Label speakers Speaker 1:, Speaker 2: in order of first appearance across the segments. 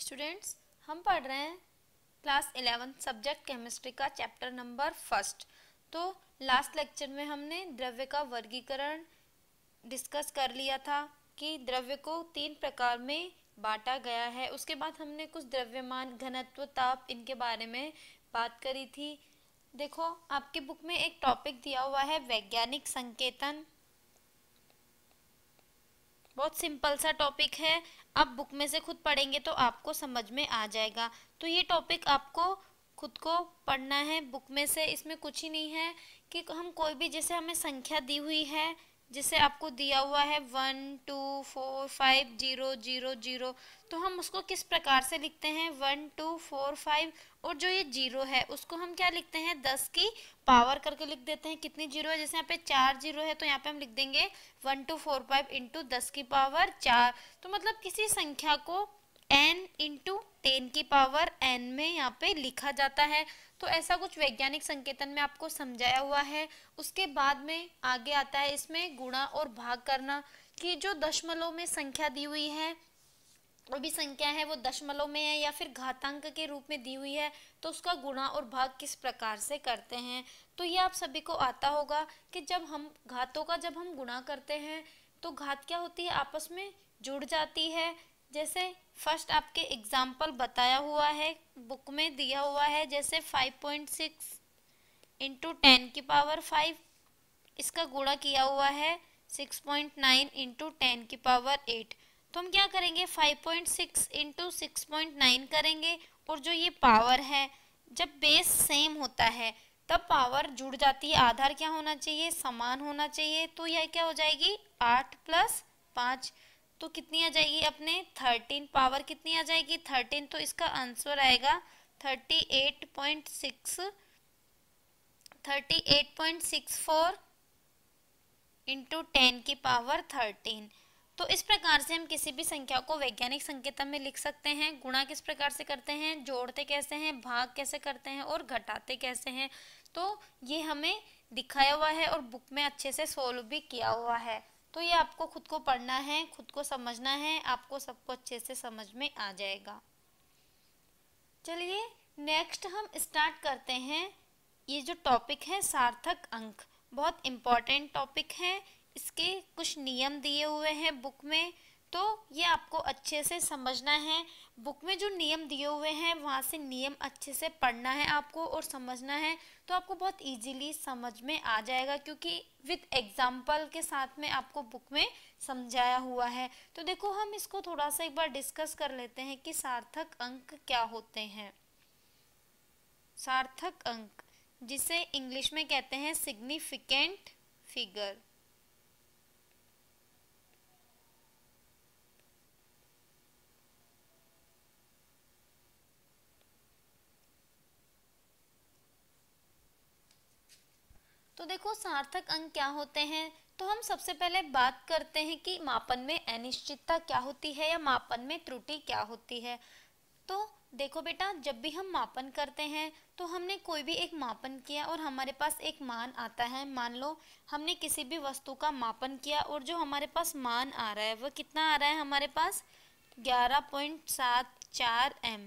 Speaker 1: students हम पढ़ रहे हैं क्लास इलेवन सब्जेक्ट केमिस्ट्री का चैप्टर नंबर फर्स्ट तो लास्ट लेक्चर में हमने द्रव्य का वर्गीकरण डिस्कस कर लिया था कि द्रव्य को तीन प्रकार में बांटा गया है उसके बाद हमने कुछ द्रव्यमान घनत्व ताप इनके बारे में बात करी थी देखो आपके बुक में एक टॉपिक दिया हुआ है वैज्ञानिक संकेतन बहुत सिंपल सा टॉपिक है आप बुक में से खुद पढ़ेंगे तो आपको समझ में आ जाएगा तो ये टॉपिक आपको खुद को पढ़ना है बुक में से इसमें कुछ ही नहीं है कि हम कोई भी जैसे हमें संख्या दी हुई है जिसे आपको दिया हुआ है one two four five zero zero zero तो हम उसको किस प्रकार से लिखते हैं वन टू फोर फाइव और जो ये जीरो है उसको हम क्या लिखते हैं दस की पावर करके लिख देते हैं कितनी जीरो है जैसे यहाँ पे चार जीरो है तो यहाँ पे हम लिख देंगे one two four five into दस की पावर चार तो मतलब किसी संख्या को एन इंटू टेन की पावर एन में यहाँ पे लिखा जाता है तो ऐसा कुछ वैज्ञानिक संकेतन में आपको समझाया हुआ है उसके बाद में आगे आता है इसमें गुणा और भाग करना कि जो दशमलव में संख्या दी हुई है वो भी संख्या है वो दशमलव में है या फिर घातांक के रूप में दी हुई है तो उसका गुणा और भाग किस प्रकार से करते हैं तो ये आप सभी को आता होगा कि जब हम घातों का जब हम गुणा करते हैं तो घात क्या होती है आपस में जुड़ जाती है जैसे फर्स्ट आपके एग्जाम्पल बताया हुआ है बुक में दिया हुआ है जैसे five point six into ten की पावर फाइव इसका गुणा किया हुआ है six point nine into ten की पावर एट तो हम क्या करेंगे five point six into six point nine करेंगे और जो ये पावर है जब बेस सेम होता है तब पावर जुड़ जाती है आधार क्या होना चाहिए समान होना चाहिए तो यह क्या हो जाएगी आठ प्लस पाँच तो कितनी आ जाएगी अपने थर्टीन पावर कितनी आ जाएगी थर्टीन तो इसका आंसर आएगा thirty eight point six thirty eight point six four into ten की पावर थर्टीन तो इस प्रकार से हम किसी भी संख्या को वैज्ञानिक संकेतन में लिख सकते हैं गुणा किस प्रकार से करते हैं जोड़ते कैसे हैं भाग कैसे करते हैं और घटाते कैसे हैं तो ये हमें दिखाया हुआ है और बुक में अच्छे से सोल्व भी किया हुआ है तो ये आपको खुद को पढ़ना है खुद को समझना है आपको सबको अच्छे से समझ में आ जाएगा चलिए नेक्स्ट हम स्टार्ट करते हैं ये जो टॉपिक है सार्थक अंक बहुत इम्पॉर्टेंट टॉपिक है इसके कुछ नियम दिए हुए हैं बुक में तो ये आपको अच्छे से समझना है बुक में जो नियम दिए हुए हैं वहाँ से नियम अच्छे से पढ़ना है आपको और समझना है तो आपको बहुत इजीली समझ में आ जाएगा क्योंकि विद एग्जाम्पल के साथ में आपको बुक में समझाया हुआ है तो देखो हम इसको थोड़ा सा एक बार डिस्कस कर लेते हैं कि सार्थक अंक क्या होते हैं सार्थक अंक जिसे इंग्लिश में कहते हैं सिग्निफिकेंट फिगर तो देखो सार्थक अंक क्या होते हैं तो हम सबसे पहले बात करते हैं कि मापन में अनिश्चितता क्या होती है या मापन में त्रुटि क्या होती है तो देखो बेटा जब भी हम मापन करते हैं तो हमने कोई भी एक मापन किया और हमारे पास एक मान आता है मान लो हमने किसी भी वस्तु का मापन किया और जो हमारे पास मान आ रहा है वह कितना आ रहा है हमारे पास ग्यारह पॉइंट सात चार एम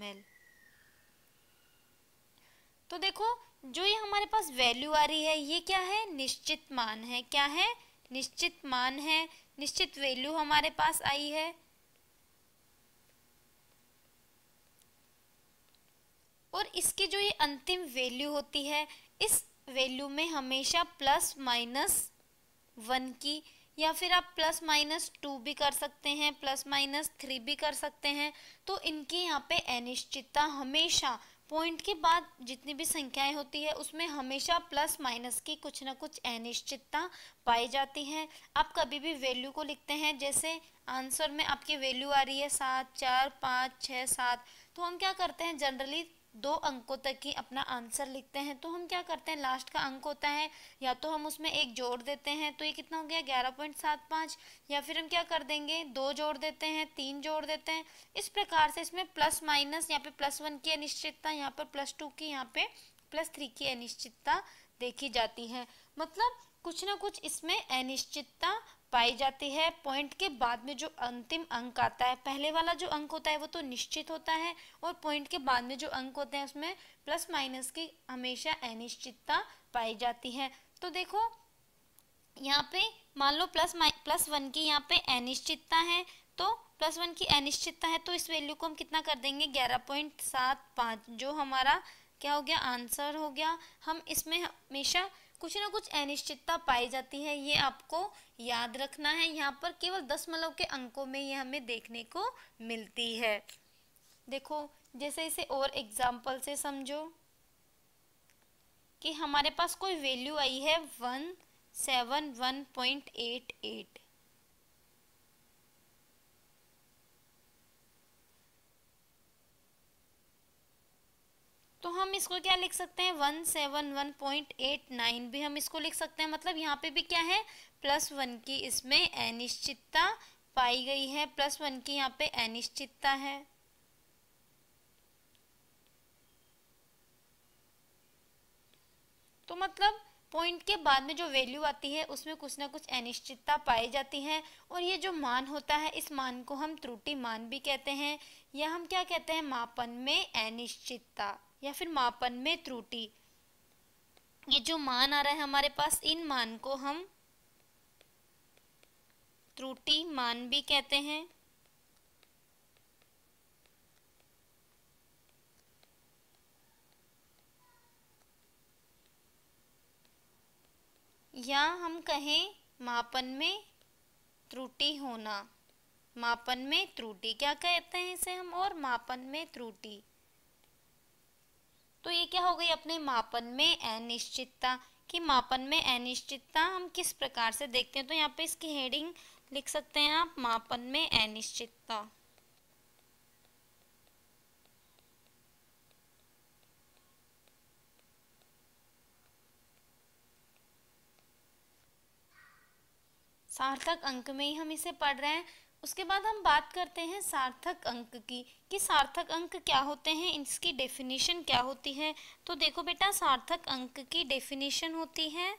Speaker 1: तो देखो जो ये हमारे पास वैल्यू आ रही है ये क्या है निश्चित मान है क्या है निश्चित मान है निश्चित वैल्यू हमारे पास आई है और इसकी जो ये अंतिम वैल्यू होती है इस वैल्यू में हमेशा प्लस माइनस वन की या फिर आप प्लस माइनस टू भी कर सकते हैं प्लस माइनस थ्री भी कर सकते हैं तो इनकी यहाँ पे अनिश्चितता हमेशा पॉइंट के बाद जितनी भी संख्याएं होती है उसमें हमेशा प्लस माइनस की कुछ ना कुछ अनिश्चितता पाई जाती है आप कभी भी वैल्यू को लिखते हैं जैसे आंसर में आपकी वैल्यू आ रही है सात चार पाँच छः सात तो हम क्या करते हैं जनरली दो अंकों तक ही अपना आंसर लिखते हैं तो हम क्या करते हैं लास्ट का अंक होता है या तो हम उसमें एक जोड़ देते हैं तो ये कितना हो गया ग्यारह पॉइंट सात पाँच या फिर हम क्या कर देंगे दो जोड़ देते हैं तीन जोड़ देते हैं इस प्रकार से इसमें प्लस माइनस यहाँ पे प्लस वन की अनिश्चितता यहाँ पर प्लस टू की यहाँ पे प्लस थ्री की अनिश्चितता देखी जाती है मतलब कुछ ना कुछ इसमें अनिश्चितता पाई जाती है पॉइंट के बाद में जो अंतिम अंक आता है पहले वाला जो अंक होता है वो तो निश्चित होता है और पॉइंट के बाद में जो अंक होते हैं उसमें प्लस माइनस की हमेशा अनिश्चितता पाई जाती है तो देखो यहाँ पे मान लो प्लस प्लस वन की यहाँ पे अनिश्चितता है तो प्लस वन की अनिश्चितता है तो इस वैल्यू को हम कितना कर देंगे ग्यारह पॉइंट सात पाँच जो हमारा क्या हो गया आंसर हो गया हम इसमें हमेशा कुछ ना कुछ अनिश्चितता पाई जाती है ये आपको याद रखना है यहाँ पर केवल दशमलव के अंकों में ये हमें देखने को मिलती है देखो जैसे इसे और एग्जाम्पल से समझो कि हमारे पास कोई वैल्यू आई है one seven one point eight eight तो हम इसको क्या लिख सकते हैं one seven one point eight nine भी हम इसको लिख सकते हैं मतलब यहाँ पे भी क्या है प्लस वन की इसमें अनिश्चितता पाई गई है प्लस वन की यहाँ पे अनिश्चितता है तो मतलब पॉइंट के बाद में जो वैल्यू आती है उसमें कुछ ना कुछ अनिश्चितता पाई जाती है और ये जो मान होता है इस मान को हम त्रुटि मान भी कहते हैं या हम क्या कहते हैं मापन में अनिश्चितता या फिर मापन में त्रुटि ये जो मान आ रहा है हमारे पास इन मान को हम त्रुटि मान भी कहते हैं या हम कहें मापन में त्रुटि होना मापन में त्रुटि क्या कहते हैं इसे हम और मापन में त्रुटि तो ये क्या हो गई अपने मापन में अनिश्चितता कि मापन में अनिश्चितता हम किस प्रकार से देखते हैं तो यहाँ पे इसकी हेडिंग लिख सकते हैं आप मापन में अनिश्चितता सार्थक अंक में ही हम इसे पढ़ रहे हैं उसके बाद हम बात करते हैं सार्थक अंक की कि सार्थक अंक क्या होते हैं इसकी डेफिनेशन क्या होती है तो देखो बेटा सार्थक अंक की डेफिनेशन होती है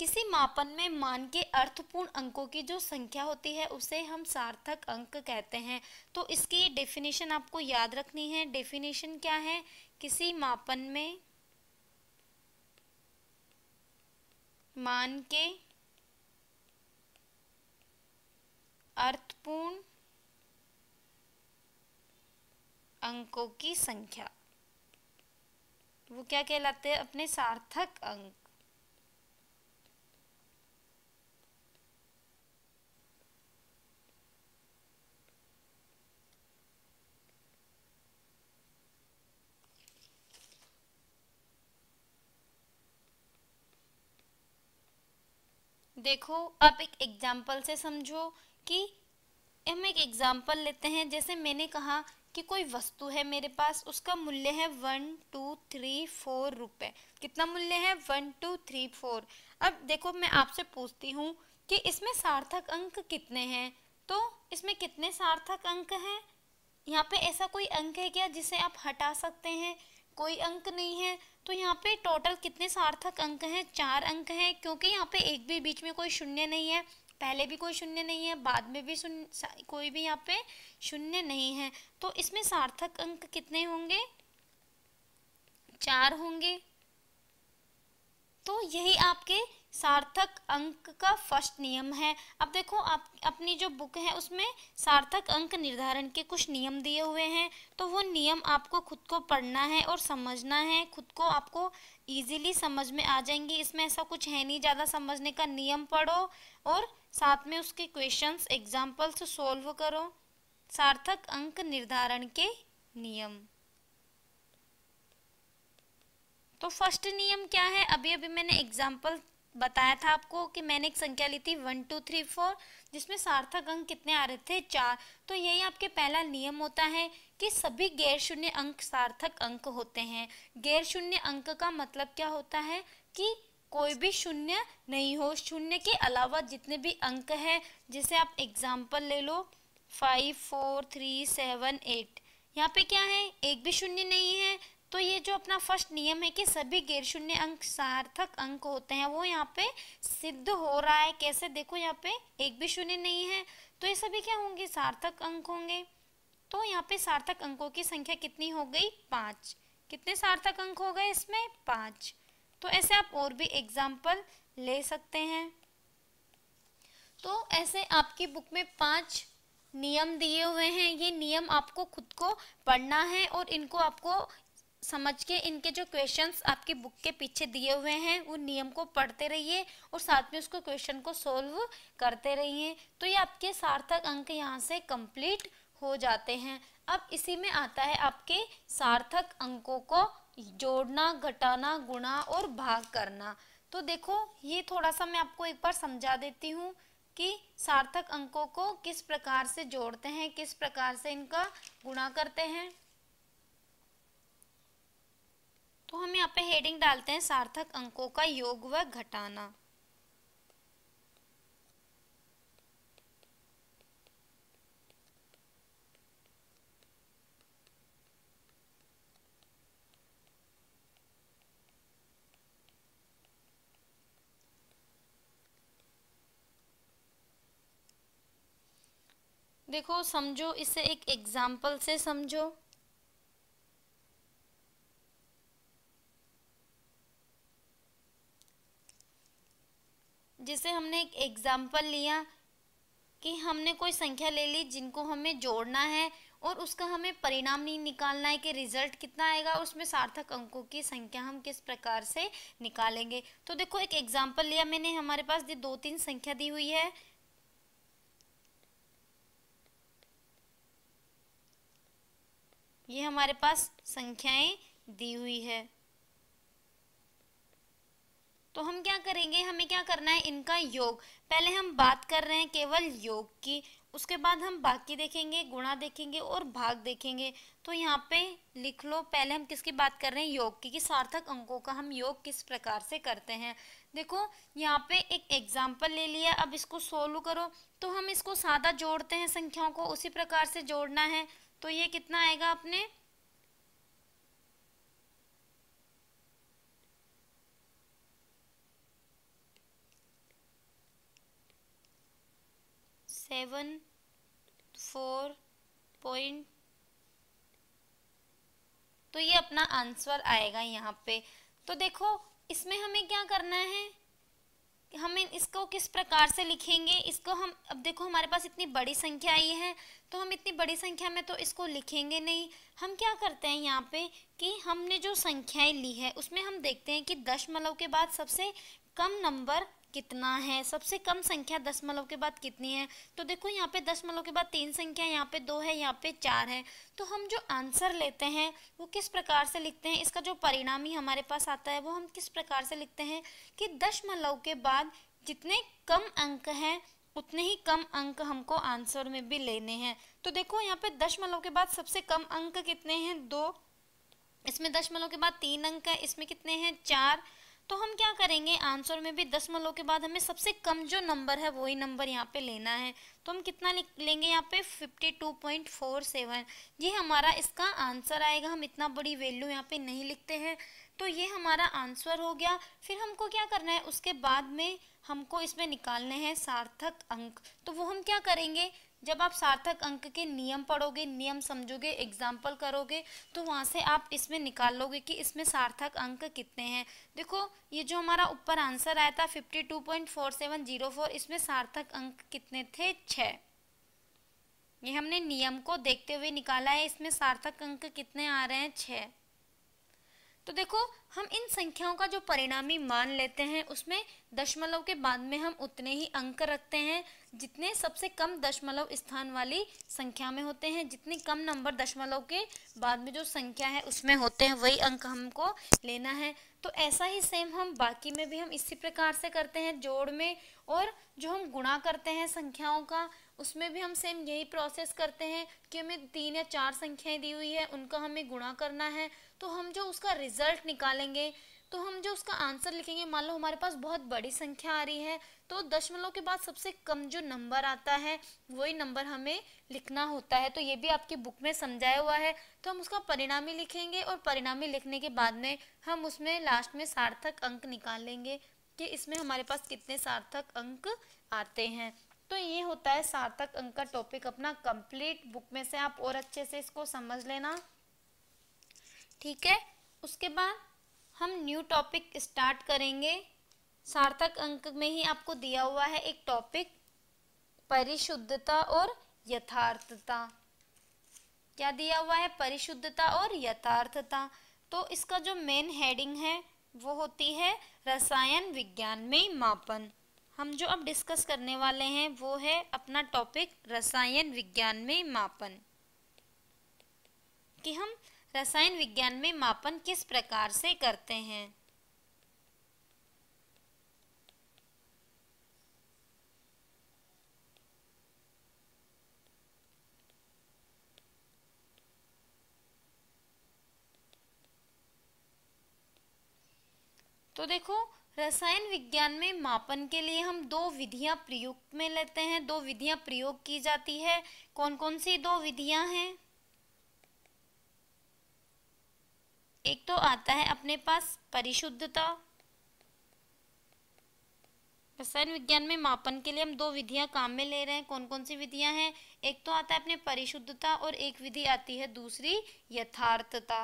Speaker 1: किसी मापन में मान के अर्थपूर्ण अंकों की जो संख्या होती है उसे हम सार्थक अंक कहते हैं तो इसकी डेफिनेशन आपको याद रखनी है डेफिनेशन क्या है किसी मापन में मान के अर्थपूर्ण अंकों की संख्या वो क्या कहलाते हैं अपने सार्थक अंक देखो आप एक एग्जाम्पल से समझो कि हम एक एग्ज़ाम्पल लेते हैं जैसे मैंने कहा कि कोई वस्तु है मेरे पास उसका मूल्य है वन टू थ्री फोर रुपये कितना मूल्य है वन टू थ्री फोर अब देखो मैं आपसे पूछती हूँ कि इसमें सार्थक अंक कितने हैं तो इसमें कितने सार्थक अंक हैं यहाँ पे ऐसा कोई अंक है क्या जिसे आप हटा सकते हैं कोई अंक नहीं है तो यहाँ पे टोटल कितने सार्थक अंक हैं चार अंक हैं क्योंकि यहाँ पे एक भी बीच में कोई शून्य नहीं है पहले भी कोई शून्य नहीं है बाद में भी शून्य कोई भी यहाँ पे शून्य नहीं है तो इसमें सार्थक अंक कितने होंगे चार होंगे तो यही आपके सार्थक अंक का फर्स्ट नियम है अब देखो आप अपनी जो बुक है उसमें सार्थक अंक निर्धारण के कुछ नियम दिए हुए हैं तो वो नियम आपको खुद को पढ़ना है और समझना है खुद को आपको इजीली समझ में आ जाएंगी इसमें ऐसा कुछ है नहीं ज़्यादा समझने का नियम पढ़ो और साथ में उसके क्वेश्चंस एग्जाम्पल्स सोल्व करो सार्थक अंक निर्धारण के नियम तो फर्स्ट नियम क्या है अभी अभी मैंने एग्जाम्पल बताया था आपको कि मैंने एक संख्या ली थी वन टू थ्री फोर जिसमें सार्थक अंक कितने आ रहे थे चार तो यही आपके पहला नियम होता है कि सभी गैर शून्य अंक सार्थक अंक होते हैं गैर शून्य अंक का मतलब क्या होता है कि कोई भी शून्य नहीं हो शून्य के अलावा जितने भी अंक हैं जैसे आप एग्जाम्पल ले लो five four three seven eight यहाँ पे क्या है एक भी शून्य नहीं है तो ये जो अपना फर्स्ट नियम है कि सभी गैर शून्य अंक सार्थक अंक होते हैं वो यहाँ पे सिद्ध हो रहा है कैसे देखो यहाँ पे एक भी शून्य नहीं है तो ये सभी क्या होंगे सार्थक अंक होंगे तो यहाँ पे सार्थक अंकों की संख्या कितनी हो गई पांच कितने सार्थक अंक हो गए इसमें पांच तो ऐसे आप और भी एग्जाम्पल ले सकते हैं तो ऐसे आपकी बुक में पांच नियम दिए हुए हैं ये नियम आपको खुद को पढ़ना है और इनको आपको समझ के इनके जो क्वेश्चंस आपकी बुक के पीछे दिए हुए हैं वो नियम को पढ़ते रहिए और साथ में उसको क्वेश्चन को सॉल्व करते रहिए तो ये आपके सार्थक अंक यहाँ से कंप्लीट हो जाते हैं अब इसी में आता है आपके सार्थक अंकों को जोड़ना घटाना गुणा और भाग करना तो देखो ये थोड़ा सा मैं आपको एक बार समझा देती हूँ कि सार्थक अंकों को किस प्रकार से जोड़ते हैं किस प्रकार से इनका गुणा करते हैं तो हम यहाँ पे हेडिंग डालते हैं सार्थक अंकों का योग व घटाना देखो समझो इसे एक एग्जाम्पल से समझो जिसे हमने एक एग्ज़ाम्पल लिया कि हमने कोई संख्या ले ली जिनको हमें जोड़ना है और उसका हमें परिणाम नहीं निकालना है कि रिज़ल्ट कितना आएगा उसमें सार्थक अंकों की संख्या हम किस प्रकार से निकालेंगे तो देखो एक एग्ज़ाम्पल लिया मैंने हमारे पास दो तीन संख्या दी हुई है ये हमारे पास संख्याएं दी हुई है तो हम क्या करेंगे हमें क्या करना है इनका योग पहले हम बात कर रहे हैं केवल योग की उसके बाद हम बाकी देखेंगे गुणा देखेंगे और भाग देखेंगे तो यहाँ पे लिख लो पहले हम किसकी बात कर रहे हैं योग की कि सार्थक अंकों का हम योग किस प्रकार से करते हैं देखो यहाँ पे एक एग्जाम्पल ले लिया अब इसको सोल्व करो तो हम इसको सादा जोड़ते हैं संख्याओं को उसी प्रकार से जोड़ना है तो ये कितना आएगा अपने सेवन फोर पॉइंट तो ये अपना आंसर आएगा यहाँ पे तो देखो इसमें हमें क्या करना है हमें इसको किस प्रकार से लिखेंगे इसको हम अब देखो हमारे पास इतनी बड़ी संख्या आई है तो हम इतनी बड़ी संख्या में तो इसको लिखेंगे नहीं हम क्या करते हैं यहाँ पे कि हमने जो संख्याएं ली है उसमें हम देखते हैं कि दशमलव के बाद सबसे कम नंबर कितना है सबसे कम संख्या दशमलव के बाद कितनी है तो देखो यहाँ पे दशमलव के बाद तीन संख्या यहाँ पे दो है यहाँ पे चार है तो हम जो आंसर लेते हैं वो किस प्रकार से लिखते हैं इसका जो परिणाम ही हमारे पास आता है वो हम किस प्रकार से लिखते हैं कि दशमलव के बाद जितने कम अंक हैं उतने ही कम अंक हमको आंसर में भी लेने हैं तो देखो यहाँ पे दशमलव के बाद सबसे कम अंक कितने हैं दो इसमें दशमलव के बाद तीन अंक है इसमें कितने हैं चार तो हम क्या करेंगे आंसर में भी दशमलव के बाद हमें सबसे कम जो नंबर है वही नंबर यहाँ पे लेना है तो हम कितना लेंगे यहाँ पे 52.47 ये हमारा इसका आंसर आएगा हम इतना बड़ी वैल्यू यहाँ पे नहीं लिखते हैं तो ये हमारा आंसर हो गया फिर हमको क्या करना है उसके बाद में हमको इसमें निकालने हैं सार्थक अंक तो वो हम क्या करेंगे जब आप सार्थक अंक के नियम पढ़ोगे नियम समझोगे एग्जाम्पल करोगे तो वहाँ से आप इसमें निकाल लोगे कि इसमें सार्थक अंक कितने हैं देखो ये जो हमारा ऊपर आंसर आया था fifty two point four seven zero four इसमें सार्थक अंक कितने थे छः ये हमने नियम को देखते हुए निकाला है इसमें सार्थक अंक कितने आ रहे हैं छः तो देखो हम इन संख्याओं का जो परिणामी मान लेते हैं उसमें दशमलव के बाद में हम उतने ही अंक रखते हैं जितने सबसे कम दशमलव स्थान वाली संख्या में होते हैं जितने कम नंबर दशमलव के बाद में जो संख्या है उसमें होते हैं वही अंक हमको लेना है तो ऐसा ही सेम हम बाकी में भी हम इसी प्रकार से करते हैं जोड़ में और जो हम गुणा करते हैं संख्याओं का उसमें भी हम सेम यही प्रोसेस करते हैं कि हमें तीन या चार संख्याएं दी हुई है उनका हमें गुणा करना है तो हम जो उसका रिजल्ट निकालेंगे तो हम जो उसका आंसर लिखेंगे मान लो हमारे पास बहुत बड़ी संख्या आ रही है तो दशमलव के बाद सबसे कम जो नंबर आता है वही नंबर हमें लिखना होता है तो ये भी आपकी बुक में समझाया हुआ है तो हम उसका परिणामी लिखेंगे और परिणामी लिखने के बाद में हम उसमें लास्ट में सार्थक अंक निकालेंगे कि इसमें हमारे पास कितने सार्थक अंक आते हैं तो ये होता है सार्थक अंक का टॉपिक अपना कंप्लीट बुक में से आप और अच्छे से इसको समझ लेना ठीक है उसके बाद हम न्यू टॉपिक स्टार्ट करेंगे सार्थक अंक में ही आपको दिया हुआ है एक टॉपिक परिशुद्धता और यथार्थता क्या दिया हुआ है परिशुद्धता और यथार्थता तो इसका जो मेन हेडिंग है वो होती है रसायन विज्ञान में मापन हम जो अब डिस्कस करने वाले हैं वो है अपना टॉपिक रसायन विज्ञान में मापन कि हम रसायन विज्ञान में मापन किस प्रकार से करते हैं तो देखो रसायन विज्ञान में मापन के लिए हम दो विधियां प्रयोग में लेते हैं दो विधियां प्रयोग की जाती है कौन कौन सी दो विधियां हैं एक तो आता है अपने पास परिशुद्धता रसायन विज्ञान में मापन के लिए हम दो विधियां काम में ले रहे हैं कौन कौन सी विधियां हैं एक तो आता है अपने परिशुद्धता और एक विधि आती है दूसरी यथार्थता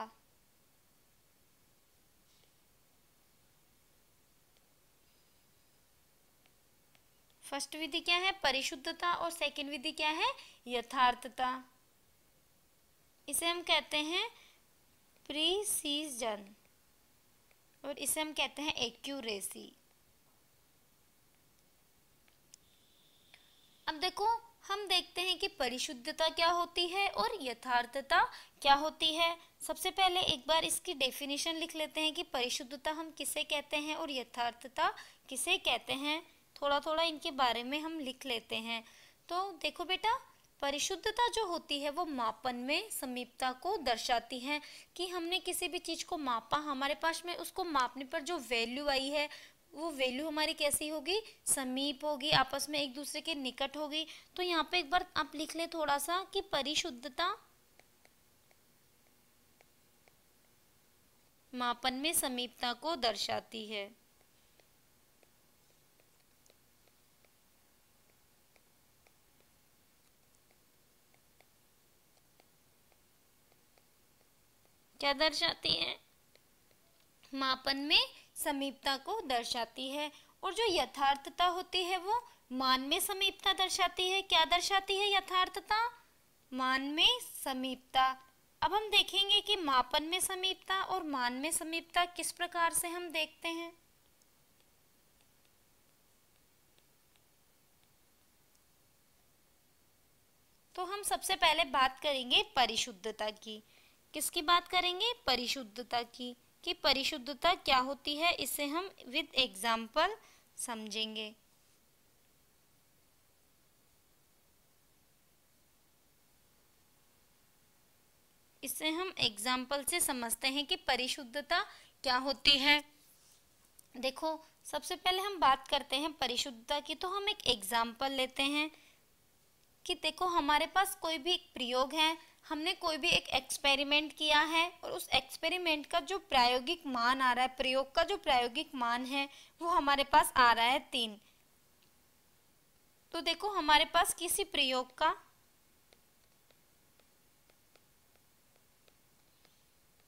Speaker 1: फर्स्ट विधि क्या है परिशुद्धता और सेकंड विधि क्या है यथार्थता इसे हम कहते हैं प्रीसीजन और इसे हम कहते हैं एक्यूरेसी अब देखो हम देखते हैं कि परिशुद्धता क्या होती है और यथार्थता क्या होती है सबसे पहले एक बार इसकी डेफिनेशन लिख लेते हैं कि परिशुद्धता हम किसे कहते हैं और यथार्थता किसे कहते हैं थोड़ा थोड़ा इनके बारे में हम लिख लेते हैं तो देखो बेटा परिशुद्धता जो होती है वो मापन में समीपता को दर्शाती है कि हमने किसी भी चीज़ को मापा हमारे पास में उसको मापने पर जो वैल्यू आई है वो वैल्यू हमारी कैसी होगी समीप होगी आपस में एक दूसरे के निकट होगी तो यहाँ पे एक बार आप लिख लें थोड़ा सा कि परिशुद्धता मापन में समीपता को दर्शाती है क्या दर्शाती है मापन में समीपता को दर्शाती है और जो यथार्थता होती है वो मान में समीपता दर्शाती है क्या दर्शाती है यथार्थता मान में समीपता अब हम देखेंगे कि मापन में समीपता और मान में समीपता किस प्रकार से हम देखते हैं तो हम सबसे पहले बात करेंगे परिशुद्धता की किसकी बात करेंगे परिशुद्धता की कि परिशुद्धता क्या होती है इसे हम विद एग्जाम्पल समझेंगे इसे हम एग्जाम्पल से समझते हैं कि परिशुद्धता क्या होती है देखो सबसे पहले हम बात करते हैं परिशुद्धता की तो हम एक एग्जाम्पल लेते हैं कि देखो हमारे पास कोई भी प्रयोग है हमने कोई भी एक एक्सपेरिमेंट किया है और उस एक्सपेरिमेंट का जो प्रायोगिक मान आ रहा है प्रयोग का जो प्रायोगिक मान है वो हमारे पास आ रहा है तीन तो देखो हमारे पास किसी प्रयोग का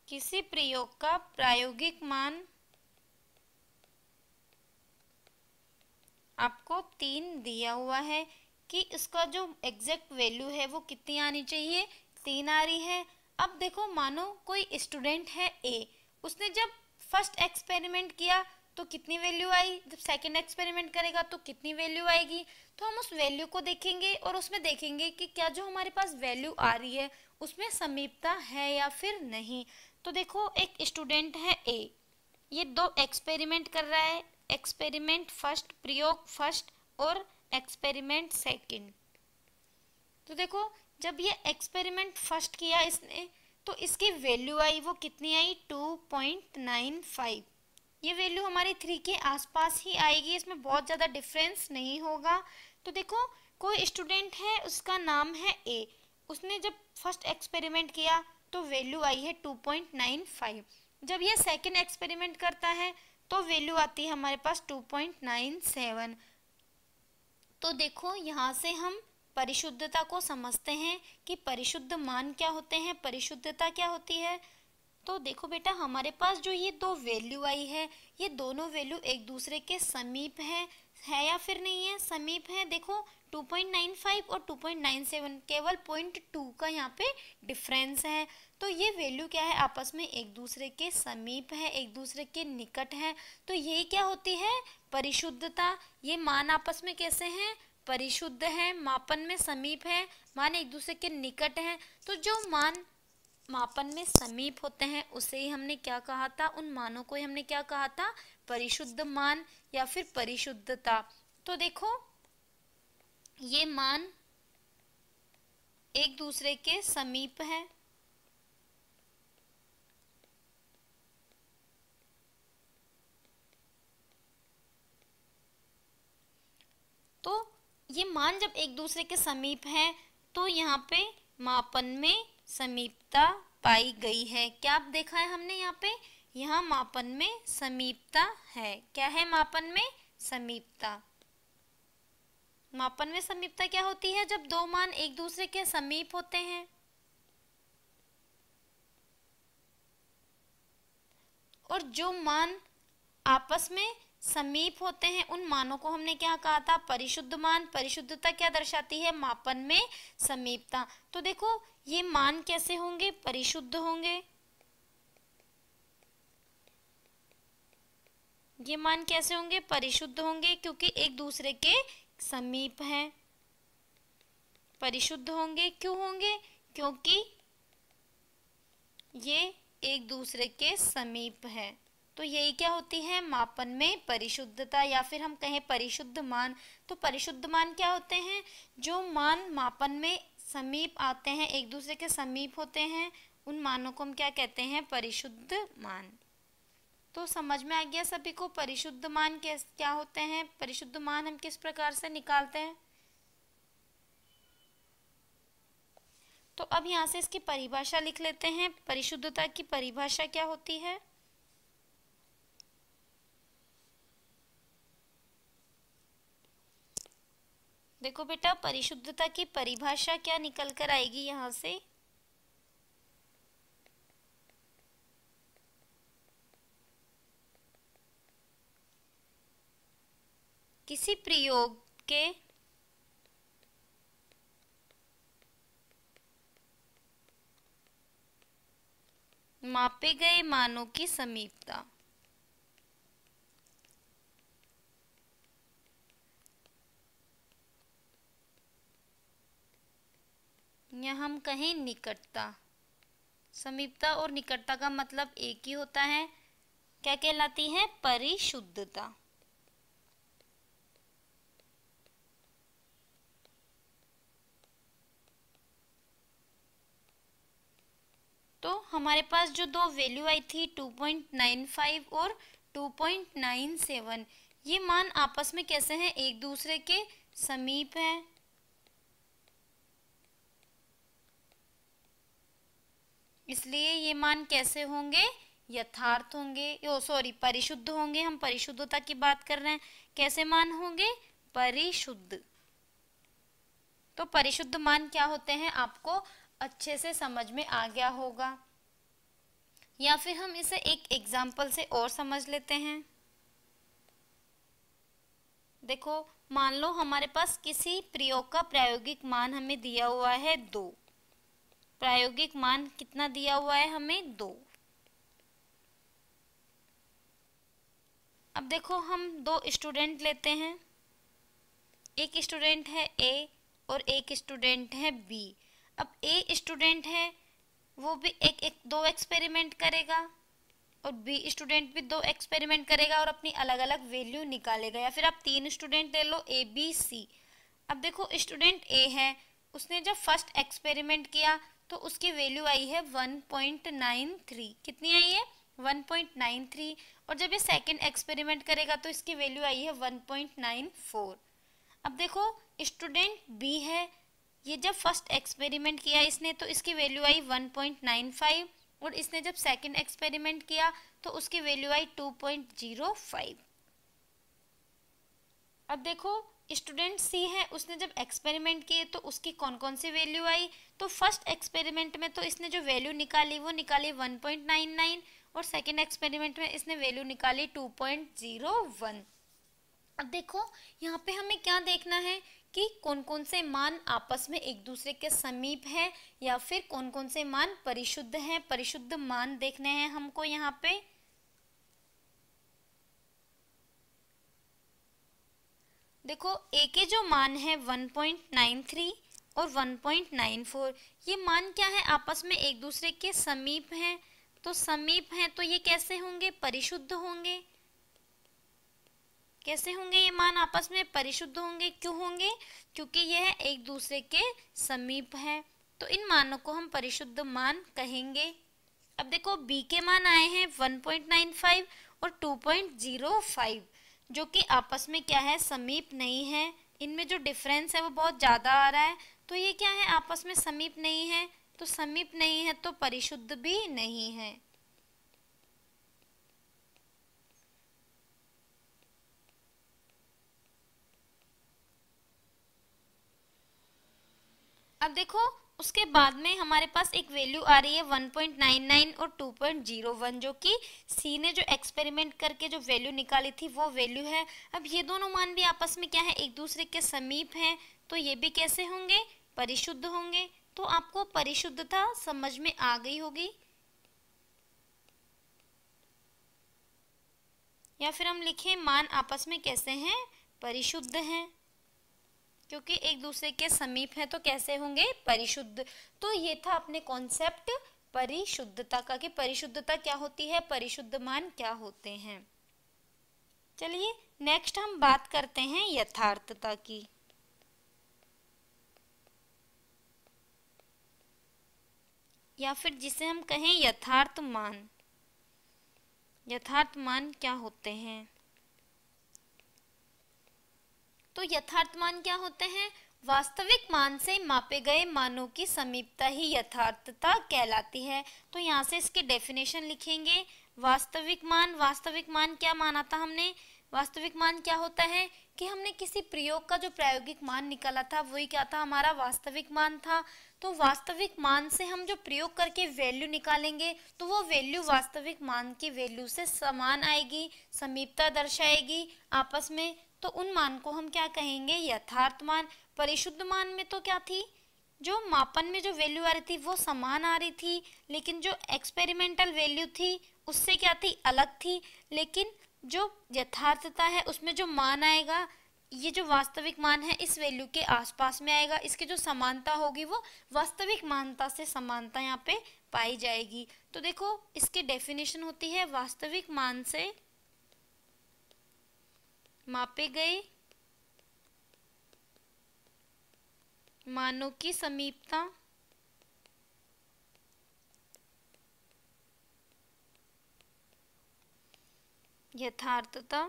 Speaker 1: किसी प्रयोग का प्रायोगिक मान आपको तीन दिया हुआ है कि इसका जो एग्जैक्ट वैल्यू है वो कितनी आनी चाहिए तीन आ रही है अब देखो मानो कोई स्टूडेंट है ए उसने जब फर्स्ट एक्सपेरिमेंट किया तो कितनी वैल्यू आई जब सेकंड एक्सपेरिमेंट करेगा तो कितनी वैल्यू आएगी तो हम उस वैल्यू को देखेंगे और उसमें देखेंगे कि क्या जो हमारे पास वैल्यू आ रही है उसमें समीपता है या फिर नहीं तो देखो एक स्टूडेंट है ए ये दो एक्सपेरिमेंट कर रहा है एक्सपेरिमेंट फर्स्ट प्रयोग फर्स्ट और एक्सपेरिमेंट सेकेंड तो देखो जब ये एक्सपेरिमेंट फर्स्ट किया इसने तो इसकी वैल्यू आई वो कितनी आई टू पॉइंट नाइन फाइव ये वैल्यू हमारी थ्री के आसपास ही आएगी इसमें बहुत ज़्यादा डिफरेंस नहीं होगा तो देखो कोई स्टूडेंट है उसका नाम है ए उसने जब फर्स्ट एक्सपेरिमेंट किया तो वैल्यू आई है टू पॉइंट नाइन फाइव जब ये सेकेंड एक्सपेरिमेंट करता है तो वैल्यू आती है हमारे पास टू पॉइंट नाइन सेवन तो देखो यहाँ से हम परिशुद्धता को समझते हैं कि परिशुद्ध मान क्या होते हैं परिशुद्धता क्या होती है तो देखो बेटा हमारे पास जो ये दो वैल्यू आई है ये दोनों वैल्यू एक दूसरे के समीप है है या फिर नहीं है समीप है देखो 2.95 और 2.97 केवल पॉइंट टू का यहाँ पे डिफरेंस है तो ये वैल्यू क्या है आपस में एक दूसरे के समीप है एक दूसरे के निकट है तो ये क्या होती है परिशुद्धता ये मान आपस में कैसे हैं परिशुद्ध हैं मापन में समीप हैं मान एक दूसरे के निकट हैं तो जो मान मापन में समीप होते हैं उसे ही हमने क्या कहा था उन मानों को ही हमने क्या कहा था परिशुद्ध मान या फिर परिशुद्धता तो देखो ये मान एक दूसरे के समीप है तो ये मान जब एक दूसरे के समीप हैं तो यहाँ पे मापन में समीपता पाई गई है क्या आप देखा है हमने यहाँ पे यहाँ मापन में समीपता है क्या है मापन में समीपता मापन में समीपता क्या होती है जब दो मान एक दूसरे के समीप होते हैं और जो मान आपस में समीप होते हैं उन मानों को हमने क्या कहा था परिशुद्ध मान परिशुद्धता क्या दर्शाती है मापन में समीपता तो देखो ये मान कैसे होंगे परिशुद्ध होंगे ये मान कैसे होंगे परिशुद्ध होंगे क्योंकि एक दूसरे के समीप हैं परिशुद्ध होंगे क्यों होंगे क्योंकि ये एक दूसरे के समीप है तो यही क्या होती है मापन में परिशुद्धता या फिर हम कहें परिशुद्ध मान तो परिशुद्ध मान क्या होते हैं जो मान मापन में समीप आते हैं एक दूसरे के समीप होते हैं उन मानों को हम क्या कहते हैं परिशुद्ध मान तो समझ में आ गया सभी को परिशुद्ध मान कैस क्या होते हैं परिशुद्ध मान हम किस प्रकार से निकालते हैं तो अब यहाँ से इसकी परिभाषा लिख लेते हैं परिशुद्धता की परिभाषा क्या होती है देखो बेटा परिशुद्धता की परिभाषा क्या निकल कर आएगी यहाँ से किसी प्रयोग के मापे गए मानों की समीपता या हम कहें निकटता समीपता और निकटता का मतलब एक ही होता है क्या कहलाती है परिशुद्धता तो हमारे पास जो दो वैल्यू आई थी 2.95 और 2.97 ये मान आपस में कैसे हैं एक दूसरे के समीप हैं इसलिए ये मान कैसे होंगे यथार्थ होंगे ओ सॉरी परिशुद्ध होंगे हम परिशुद्धता की बात कर रहे हैं कैसे मान होंगे परिशुद्ध तो परिशुद्ध मान क्या होते हैं आपको अच्छे से समझ में आ गया होगा या फिर हम इसे एक एग्जाम्पल से और समझ लेते हैं देखो मान लो हमारे पास किसी प्रयोग का प्रायोगिक मान हमें दिया हुआ है दो प्रायोगिक मान कितना दिया हुआ है हमें दो अब देखो हम दो स्टूडेंट लेते हैं एक स्टूडेंट है ए और एक स्टूडेंट है बी अब ए स्टूडेंट है वो भी एक एक दो एक्सपेरिमेंट करेगा और बी स्टूडेंट भी दो एक्सपेरिमेंट करेगा और अपनी अलग अलग वैल्यू निकालेगा या फिर आप तीन स्टूडेंट ले लो ए बी सी अब देखो स्टूडेंट ए है उसने जब फर्स्ट एक्सपेरिमेंट किया तो उसकी वैल्यू आई है 1.93 कितनी आई है 1.93 और जब ये सेकंड एक्सपेरिमेंट करेगा तो इसकी वैल्यू आई है 1.94 अब देखो स्टूडेंट बी है ये जब फर्स्ट एक्सपेरिमेंट किया इसने तो इसकी वैल्यू आई 1.95 और इसने जब सेकंड एक्सपेरिमेंट किया तो उसकी वैल्यू आई 2.05 अब देखो स्टूडेंट सी है उसने जब एक्सपेरिमेंट किए तो उसकी कौन कौन सी वैल्यू आई तो फर्स्ट एक्सपेरिमेंट में तो इसने जो वैल्यू निकाली वो निकाली 1.99 और सेकेंड एक्सपेरिमेंट में इसने वैल्यू निकाली 2.01 अब देखो यहाँ पे हमें क्या देखना है कि कौन कौन से मान आपस में एक दूसरे के समीप हैं या फिर कौन कौन से मान परिशुद्ध हैं परिशुद्ध मान देखने हैं हमको यहाँ पे देखो ए के जो मान है 1.93 और 1.94 ये मान क्या है आपस में एक दूसरे के समीप हैं तो समीप हैं तो ये कैसे होंगे परिशुद्ध होंगे कैसे होंगे ये मान आपस में परिशुद्ध होंगे क्यों होंगे क्योंकि यह एक दूसरे के समीप है तो इन मानों को हम परिशुद्ध मान कहेंगे अब देखो बी के मान आए हैं 1.95 और 2.05 जो कि आपस में क्या है समीप नहीं है इनमें जो डिफरेंस है वो बहुत ज़्यादा आ रहा है तो ये क्या है आपस में समीप नहीं है तो समीप नहीं है तो परिशुद्ध भी नहीं है अब देखो उसके बाद में हमारे पास एक वैल्यू आ रही है 1.99 और 2.01 जो कि सी ने जो एक्सपेरिमेंट करके जो वैल्यू निकाली थी वो वैल्यू है अब ये दोनों मान भी आपस में क्या है एक दूसरे के समीप हैं तो ये भी कैसे होंगे परिशुद्ध होंगे तो आपको परिशुद्धता समझ में आ गई होगी या फिर हम लिखें मान आपस में कैसे हैं परिशुद्ध हैं क्योंकि एक दूसरे के समीप है तो कैसे होंगे परिशुद्ध तो ये था अपने कॉन्सेप्ट परिशुद्धता का कि परिशुद्धता क्या होती है परिशुद्ध मान क्या होते हैं चलिए नेक्स्ट हम बात करते हैं यथार्थता की या फिर जिसे हम कहें यथार्थ मान यथार्थ मान क्या होते हैं तो यथार्थ मान क्या होते हैं वास्तविक मान से मापे गए मानों की समीपता ही यथार्थता कहलाती है तो यहाँ से इसके डेफिनेशन लिखेंगे वास्तविक मान वास्तविक मान क्या माना था हमने वास्तविक मान क्या होता है कि हमने किसी प्रयोग का जो प्रायोगिक मान निकाला था वही क्या था हमारा वास्तविक मान था तो वास्तविक मान से हम जो प्रयोग करके वैल्यू निकालेंगे तो वो वैल्यू वास्तविक मान की वैल्यू से समान आएगी समीपता दर्शाएगी आपस में तो उन मान को हम क्या कहेंगे यथार्थ मान परिशुद्ध मान में तो क्या थी जो मापन में जो वैल्यू आ रही थी वो समान आ रही थी लेकिन जो एक्सपेरिमेंटल वैल्यू थी उससे क्या थी अलग थी लेकिन जो यथार्थता है उसमें जो मान आएगा ये जो वास्तविक मान है इस वैल्यू के आसपास में आएगा इसकी जो समानता होगी वो वास्तविक मानता से समानता यहाँ पे पाई जाएगी तो देखो इसकी डेफिनेशन होती है वास्तविक मान से मापे गए मानों की समीपता यथार्थता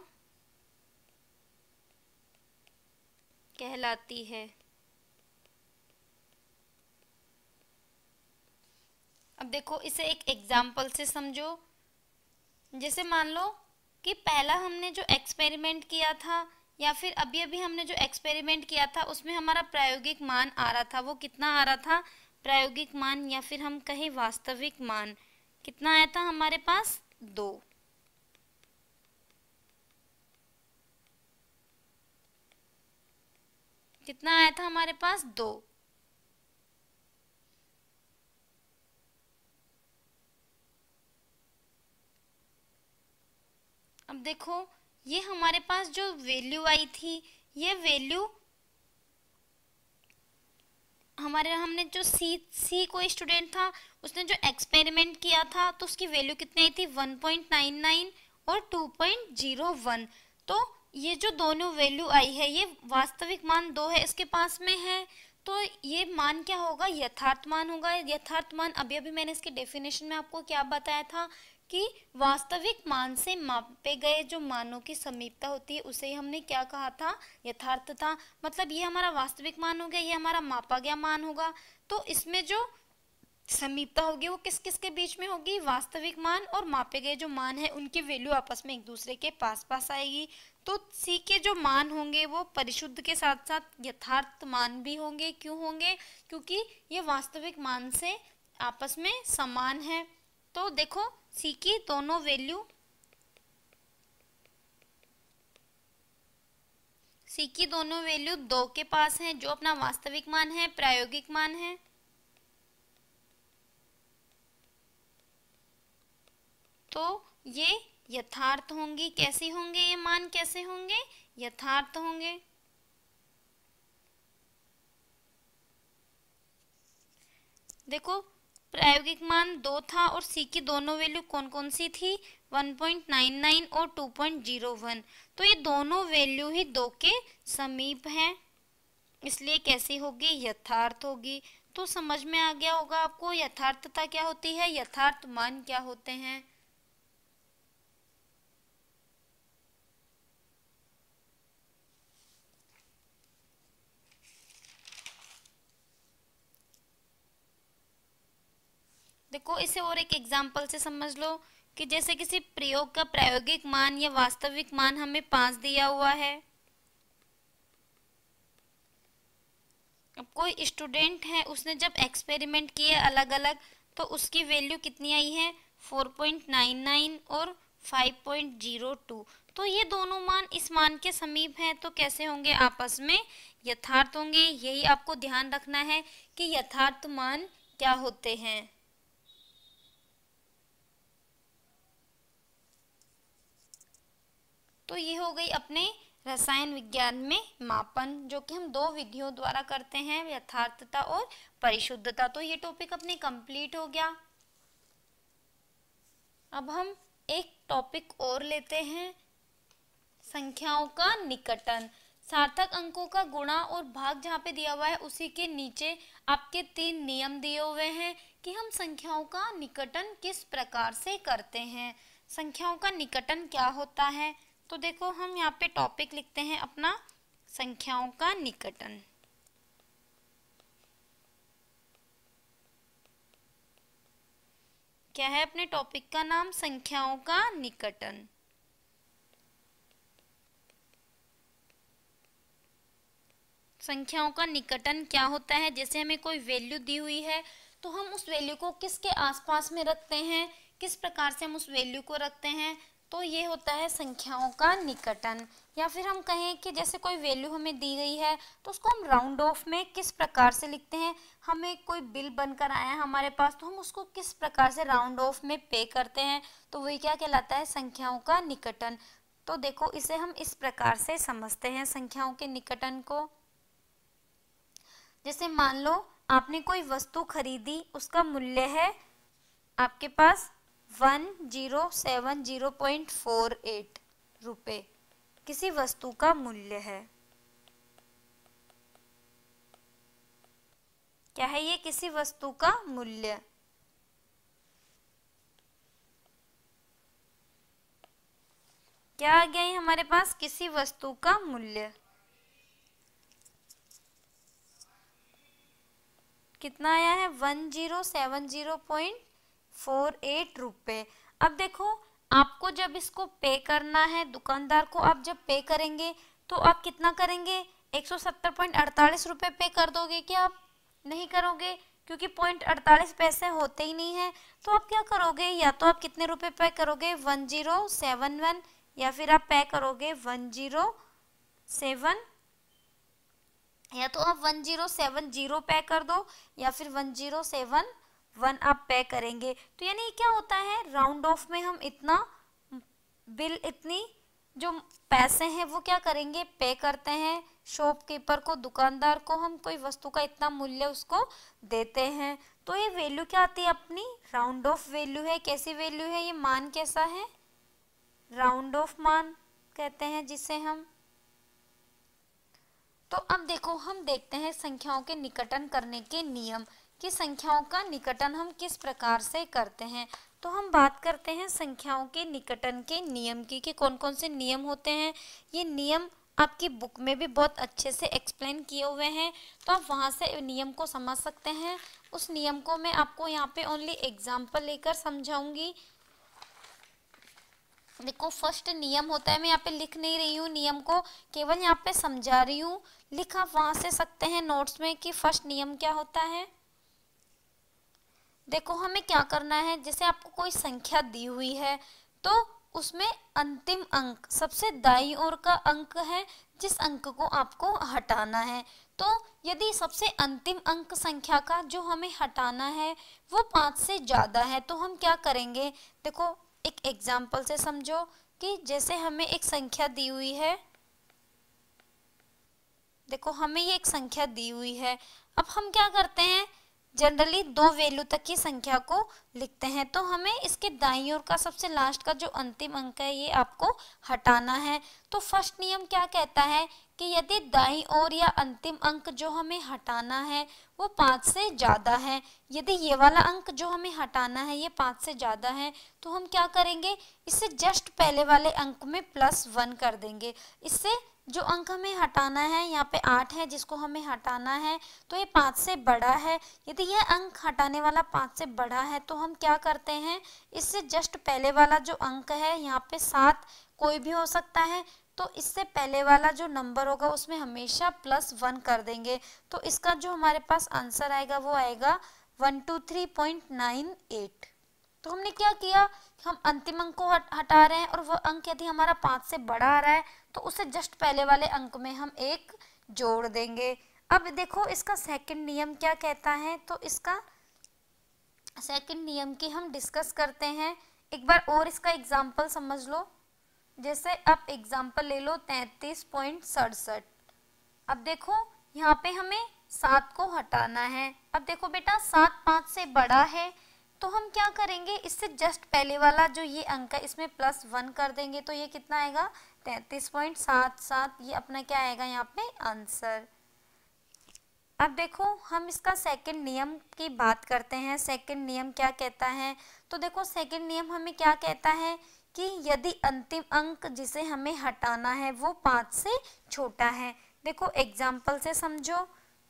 Speaker 1: कहलाती है अब देखो इसे एक एग्जाम्पल से समझो जैसे मान लो कि पहला हमने जो एक्सपेरिमेंट किया था या फिर अभी अभी हमने जो एक्सपेरिमेंट किया था उसमें हमारा प्रायोगिक मान आ रहा था वो कितना आ रहा था प्रायोगिक मान या फिर हम कहें वास्तविक मान कितना आया था हमारे पास दो कितना आया था हमारे पास दो अब देखो ये हमारे पास जो वैल्यू आई थी ये वैल्यू हमारे हमने जो सी सी कोई स्टूडेंट था उसने जो एक्सपेरिमेंट किया था तो उसकी वैल्यू कितनी आई थी 1.99 और 2.01 तो ये जो दोनों वैल्यू आई है ये वास्तविक मान दो है इसके पास में है तो ये मान क्या होगा यथार्थ मान होगा यथार्थ मान अभी अभी मैंने इसके डेफिनेशन में आपको क्या बताया था कि वास्तविक मान से मापे गए जो मानों की समीपता होती है उसे हमने क्या कहा था यथार्थता मतलब ये हमारा वास्तविक मान हो गया ये हमारा मापा गया मान होगा तो इसमें जो समीपता होगी वो किस किस के बीच में होगी वास्तविक मान और मापे गए जो मान है उनकी वैल्यू आपस में एक दूसरे के पास पास आएगी तो सी के जो मान होंगे वो परिशुद्ध के साथ साथ यथार्थ मान भी होंगे क्यों होंगे क्योंकि ये वास्तविक मान से आपस में समान है तो देखो सी की दोनों वैल्यू सी की दोनों वैल्यू दो के पास हैं जो अपना वास्तविक मान है प्रायोगिक मान है तो ये यथार्थ होंगी कैसे होंगे ये मान कैसे होंगे यथार्थ होंगे देखो प्रायोगिक मान दो था और सी की दोनों वैल्यू कौन कौन सी थी 1.99 और 2.01 तो ये दोनों वैल्यू ही दो के समीप हैं इसलिए कैसी होगी यथार्थ होगी तो समझ में आ गया होगा आपको यथार्थता क्या होती है यथार्थ मान क्या होते हैं देखो इसे और एक एग्जाम्पल से समझ लो कि जैसे किसी प्रयोग का प्रायोगिक मान या वास्तविक मान हमें पांच दिया हुआ है अब कोई स्टूडेंट है उसने जब एक्सपेरिमेंट किए अलग अलग तो उसकी वैल्यू कितनी आई है 4.99 और 5.02 तो ये दोनों मान इस मान के समीप हैं तो कैसे होंगे आपस में यथार्थ होंगे यही आपको ध्यान रखना है कि यथार्थ मान क्या होते हैं तो ये हो गई अपने रसायन विज्ञान में मापन जो कि हम दो विधियों द्वारा करते हैं यथार्थता और परिशुद्धता तो ये टॉपिक अपने कंप्लीट हो गया अब हम एक टॉपिक और लेते हैं संख्याओं का निकटन सार्थक अंकों का गुणा और भाग जहाँ पे दिया हुआ है उसी के नीचे आपके तीन नियम दिए हुए हैं कि हम संख्याओं का निकटन किस प्रकार से करते हैं संख्याओं का निकटन क्या होता है तो देखो हम यहाँ पे टॉपिक लिखते हैं अपना संख्याओं का निकटन क्या है अपने टॉपिक का नाम संख्याओं का निकटन संख्याओं का निकटन क्या होता है जैसे हमें कोई वैल्यू दी हुई है तो हम उस वैल्यू को किसके आसपास में रखते हैं किस प्रकार से हम उस वैल्यू को रखते हैं तो ये होता है संख्याओं का निकटन या फिर हम कहें कि जैसे कोई वैल्यू हमें दी गई है तो उसको हम राउंड ऑफ में किस प्रकार से लिखते हैं हमें कोई बिल बनकर आया है हमारे पास तो हम उसको किस प्रकार से राउंड ऑफ में पे करते हैं तो वही क्या कहलाता है संख्याओं का निकटन तो देखो इसे हम इस प्रकार से समझते हैं संख्याओं के निकटन को जैसे मान लो आपने कोई वस्तु खरीदी उसका मूल्य है आपके पास one zero seven zero point four eight रुपये किसी वस्तु का मूल्य है क्या है ये किसी वस्तु का मूल्य क्या आ गया है हमारे पास किसी वस्तु का मूल्य कितना आया है one zero seven zero point four eight रुपये अब देखो आपको जब इसको पे करना है दुकानदार को आप जब पे करेंगे तो आप कितना करेंगे एक सौ सत्तर पॉइंट अड़तालीस रुपये पे कर दोगे क्या आप नहीं करोगे क्योंकि पॉइंट अड़तालीस पैसे होते ही नहीं है तो आप क्या करोगे या तो आप कितने रुपए पे करोगे वन जीरो सेवन वन या फिर आप पे करोगे वन जीरो सेवन या तो आप वन जीरो सेवन जीरो पे कर दो या फिर वन जीरो सेवन वन आप पे करेंगे तो यानी क्या होता है राउंड ऑफ में हम इतना बिल इतनी जो पैसे हैं वो क्या करेंगे पे करते हैं शॉपकीपर को दुकानदार को हम कोई वस्तु का इतना मूल्य उसको देते हैं तो ये वैल्यू क्या आती है अपनी राउंड ऑफ वैल्यू है कैसी वैल्यू है ये मान कैसा है राउंड ऑफ मान कहते हैं जिसे हम तो अब देखो हम देखते हैं संख्याओं के निकटन करने के नियम कि संख्याओं का निकटन हम किस प्रकार से करते हैं तो हम बात करते हैं संख्याओं के निकटन के नियम की कि कौन कौन से नियम होते हैं ये नियम आपकी बुक में भी बहुत अच्छे से एक्सप्लेन किए हुए हैं तो आप वहाँ से नियम को समझ सकते हैं उस नियम को मैं आपको यहाँ पे ओनली एग्जाम्पल लेकर समझाऊंगी देखो फर्स्ट नियम होता है मैं यहाँ पे लिख नहीं रही हूँ नियम को केवल यहाँ पे समझा रही हूँ लिख आप वहाँ से सकते हैं नोट्स में कि फर्स्ट नियम क्या होता है देखो हमें क्या करना है जैसे आपको कोई संख्या दी हुई है तो उसमें अंतिम अंक सबसे दाई ओर का अंक है जिस अंक को आपको हटाना है तो यदि सबसे अंतिम अंक संख्या का जो हमें हटाना है वो पाँच से ज़्यादा है तो हम क्या करेंगे देखो एक एग्जाम्पल से समझो कि जैसे हमें एक संख्या दी हुई है देखो हमें ये एक संख्या दी हुई है अब हम क्या करते हैं जनरली दो वैल्यू तक की संख्या को लिखते हैं तो हमें इसके दाई और का सबसे लास्ट का जो अंतिम अंक है ये आपको हटाना है तो फर्स्ट नियम क्या कहता है कि यदि दाई और या अंतिम अंक जो हमें हटाना है वो पाँच से ज़्यादा है यदि ये वाला अंक जो हमें हटाना है ये पाँच से ज़्यादा है तो हम क्या करेंगे इससे जस्ट पहले वाले अंक में प्लस वन कर देंगे इससे जो अंक हमें हटाना है यहाँ पे आठ है जिसको हमें हटाना है तो ये पाँच से बड़ा है यदि यह अंक हटाने वाला पाँच से बड़ा है तो हम क्या करते हैं इससे जस्ट पहले वाला जो अंक है यहाँ पे सात कोई भी हो सकता है तो इससे पहले वाला जो नंबर होगा उसमें हमेशा प्लस वन कर देंगे तो इसका जो हमारे पास आंसर आएगा वो आएगा one two three point nine eight तो हमने क्या किया कि हम अंतिम अंक को हट, हटा रहे हैं और वह अंक यदि हमारा पांच से बड़ा आ रहा है तो उसे जस्ट पहले वाले अंक में हम एक जोड़ देंगे अब देखो इसका सेकंड नियम क्या कहता है तो इसका सेकंड नियम की हम डिस्कस करते हैं एक बार और इसका एग्जाम्पल समझ लो जैसे अब एग्जाम्पल ले लो तैतीस पॉइंट सड़सठ अब देखो यहाँ पे हमें सात को हटाना है अब देखो बेटा सात पाँच से बड़ा है तो हम क्या करेंगे इससे जस्ट पहले वाला जो ये अंक है इसमें प्लस वन कर देंगे तो ये कितना आएगा तैतीस पॉइंट सात सात ये अपना क्या आएगा यहाँ पे आंसर अब देखो हम इसका सेकंड नियम की बात करते हैं सेकंड नियम क्या कहता है तो देखो सेकंड नियम हमें क्या कहता है कि यदि अंतिम अंक जिसे हमें हटाना है वो पाँच से छोटा है देखो एग्जाम्पल से समझो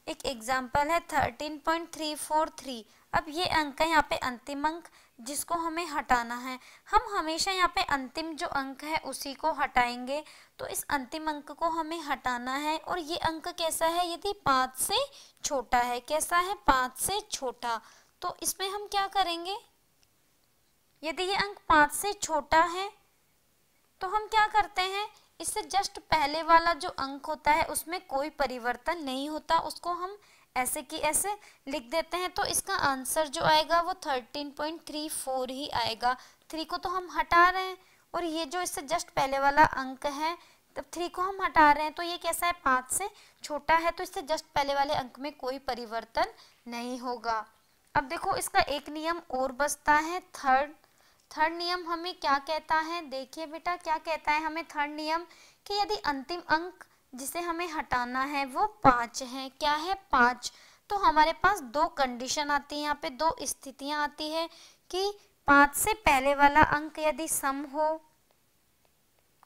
Speaker 1: एक एग्जाम्पल है thirteen point three four three अब ये अंक है यहाँ पे अंतिम अंक जिसको हमें हटाना है हम हमेशा यहाँ पे अंतिम जो अंक है उसी को हटाएंगे तो इस अंतिम अंक को हमें हटाना है और ये अंक कैसा है यदि पाँच से छोटा है कैसा है पाँच से छोटा तो इसमें हम क्या करेंगे यदि ये अंक पाँच से छोटा है तो हम क्या करते हैं इससे जस्ट पहले वाला जो अंक होता है उसमें कोई परिवर्तन नहीं होता उसको हम ऐसे कि ऐसे लिख देते हैं तो इसका आंसर जो आएगा वो थर्टीन पॉइंट थ्री फोर ही आएगा थ्री को तो हम हटा रहे हैं और ये जो इससे जस्ट पहले वाला अंक है तब थ्री को हम हटा रहे हैं तो ये कैसा है पाँच से छोटा है तो इससे जस्ट पहले वाले अंक में कोई परिवर्तन नहीं होगा अब देखो इसका एक नियम और बचता है थर्ड थर्ड नियम हमें क्या कहता है देखिए बेटा क्या कहता है हमें थर्ड नियम कि यदि अंतिम अंक जिसे हमें हटाना है वो पांच है क्या है पांच तो हमारे पास दो कंडीशन आती है यहाँ पे दो स्थितियां आती है कि पांच से पहले वाला अंक यदि सम हो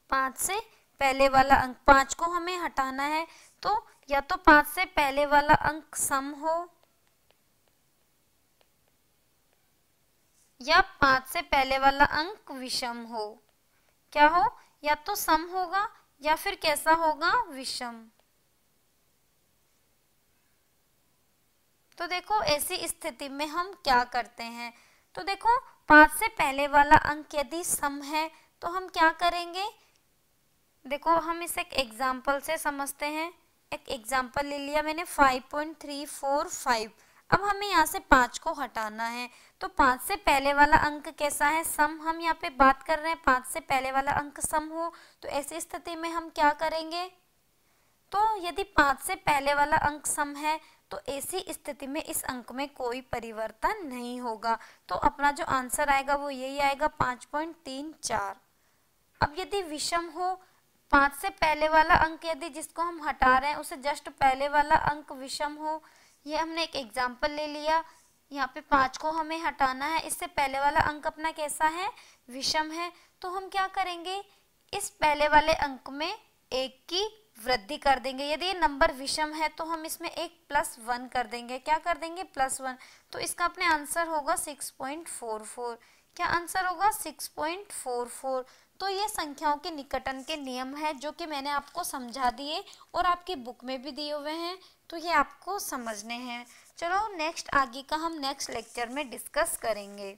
Speaker 1: पांच से पहले वाला अंक पांच को हमें हटाना है तो या तो पांच से पहले वाला अंक सम हो या पांच से पहले वाला अंक विषम हो क्या हो या तो सम होगा या फिर कैसा होगा विषम तो देखो ऐसी स्थिति में हम क्या करते हैं तो देखो पांच से पहले वाला अंक यदि सम है तो हम क्या करेंगे देखो हम इसे एक एग्जाम्पल से समझते हैं एक एग्जाम्पल ले लिया मैंने five point three four five अब हमें यहाँ से पाँच को हटाना है तो पाँच से पहले वाला अंक कैसा है सम हम यहाँ पे बात कर रहे हैं पाँच से पहले वाला अंक सम हो तो ऐसी स्थिति में हम क्या करेंगे तो यदि पाँच से पहले वाला अंक सम है तो ऐसी स्थिति में इस अंक में कोई परिवर्तन नहीं होगा तो अपना जो आंसर आएगा वो यही आएगा पाँच पॉइंट तीन चार अब यदि विषम हो पाँच से पहले वाला अंक यदि जिसको हम हटा रहे हैं उसे जस्ट पहले वाला अंक विषम हो ये हमने एक एग्जाम्पल ले लिया यहाँ पे पाँच को हमें हटाना है इससे पहले वाला अंक अपना कैसा है विषम है तो हम क्या करेंगे इस पहले वाले अंक में एक की वृद्धि कर देंगे यदि ये नंबर विषम है तो हम इसमें एक प्लस वन कर देंगे क्या कर देंगे प्लस वन तो इसका अपने आंसर होगा सिक्स पॉइंट फोर फोर क्या आंसर होगा सिक्स पॉइंट फोर फोर तो ये संख्याओं के निकटन के नियम है जो कि मैंने आपको समझा दिए और आपकी बुक में भी दिए हुए हैं तो ये आपको समझने हैं चलो नेक्स्ट आगे का हम नेक्स्ट लेक्चर में डिस्कस करेंगे